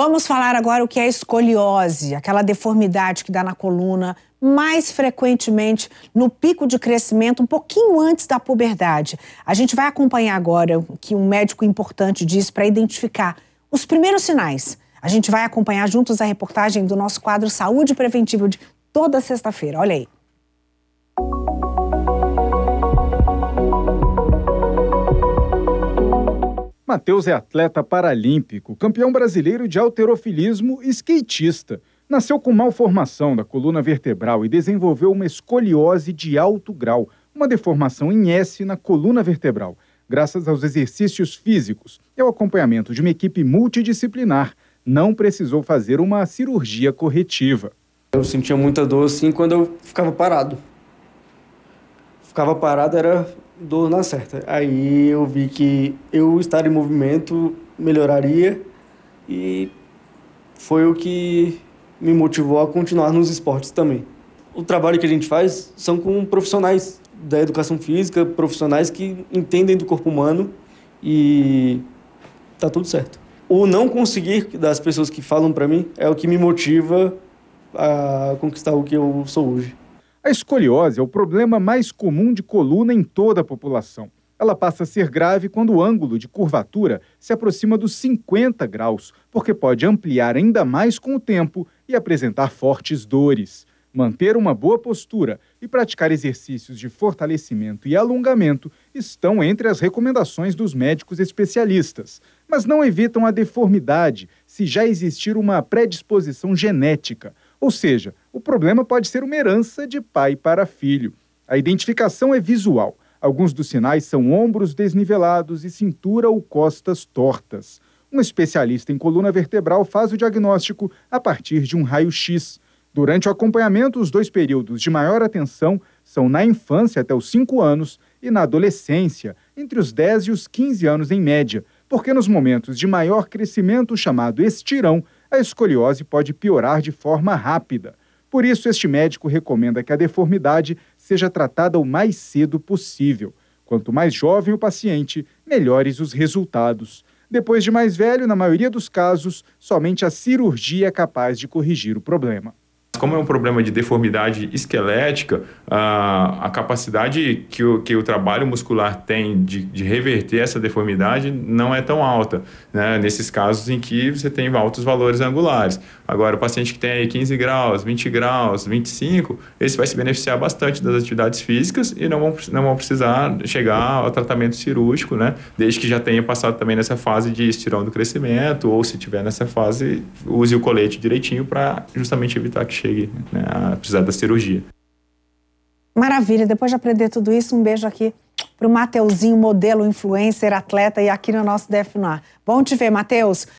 Vamos falar agora o que é escoliose, aquela deformidade que dá na coluna mais frequentemente no pico de crescimento, um pouquinho antes da puberdade. A gente vai acompanhar agora o que um médico importante diz para identificar os primeiros sinais. A gente vai acompanhar juntos a reportagem do nosso quadro Saúde Preventiva de toda sexta-feira. Olha aí. Matheus é atleta paralímpico, campeão brasileiro de alterofilismo e skatista. Nasceu com malformação da coluna vertebral e desenvolveu uma escoliose de alto grau, uma deformação em S na coluna vertebral, graças aos exercícios físicos e ao acompanhamento de uma equipe multidisciplinar. Não precisou fazer uma cirurgia corretiva. Eu sentia muita dor assim quando eu ficava parado. Ficava parado era dor na certa. Aí eu vi que eu estar em movimento melhoraria e foi o que me motivou a continuar nos esportes também. O trabalho que a gente faz são com profissionais da educação física, profissionais que entendem do corpo humano e tá tudo certo. O não conseguir das pessoas que falam para mim é o que me motiva a conquistar o que eu sou hoje. A escoliose é o problema mais comum de coluna em toda a população. Ela passa a ser grave quando o ângulo de curvatura se aproxima dos 50 graus, porque pode ampliar ainda mais com o tempo e apresentar fortes dores. Manter uma boa postura e praticar exercícios de fortalecimento e alongamento estão entre as recomendações dos médicos especialistas, mas não evitam a deformidade se já existir uma predisposição genética, ou seja, o problema pode ser uma herança de pai para filho. A identificação é visual. Alguns dos sinais são ombros desnivelados e cintura ou costas tortas. Um especialista em coluna vertebral faz o diagnóstico a partir de um raio-x. Durante o acompanhamento, os dois períodos de maior atenção são na infância até os 5 anos e na adolescência, entre os 10 e os 15 anos em média, porque nos momentos de maior crescimento, chamado estirão, a escoliose pode piorar de forma rápida. Por isso, este médico recomenda que a deformidade seja tratada o mais cedo possível. Quanto mais jovem o paciente, melhores os resultados. Depois de mais velho, na maioria dos casos, somente a cirurgia é capaz de corrigir o problema como é um problema de deformidade esquelética, a, a capacidade que o, que o trabalho muscular tem de, de reverter essa deformidade não é tão alta, né? nesses casos em que você tem altos valores angulares. Agora, o paciente que tem aí 15 graus, 20 graus, 25, esse vai se beneficiar bastante das atividades físicas e não vão, não vão precisar chegar ao tratamento cirúrgico, né? desde que já tenha passado também nessa fase de estirão do crescimento, ou se tiver nessa fase, use o colete direitinho para justamente evitar que chegue chegue né, a precisar da cirurgia. Maravilha, depois de aprender tudo isso, um beijo aqui para o Mateuzinho, modelo, influencer, atleta e aqui no nosso DF Bom te ver, Mateus.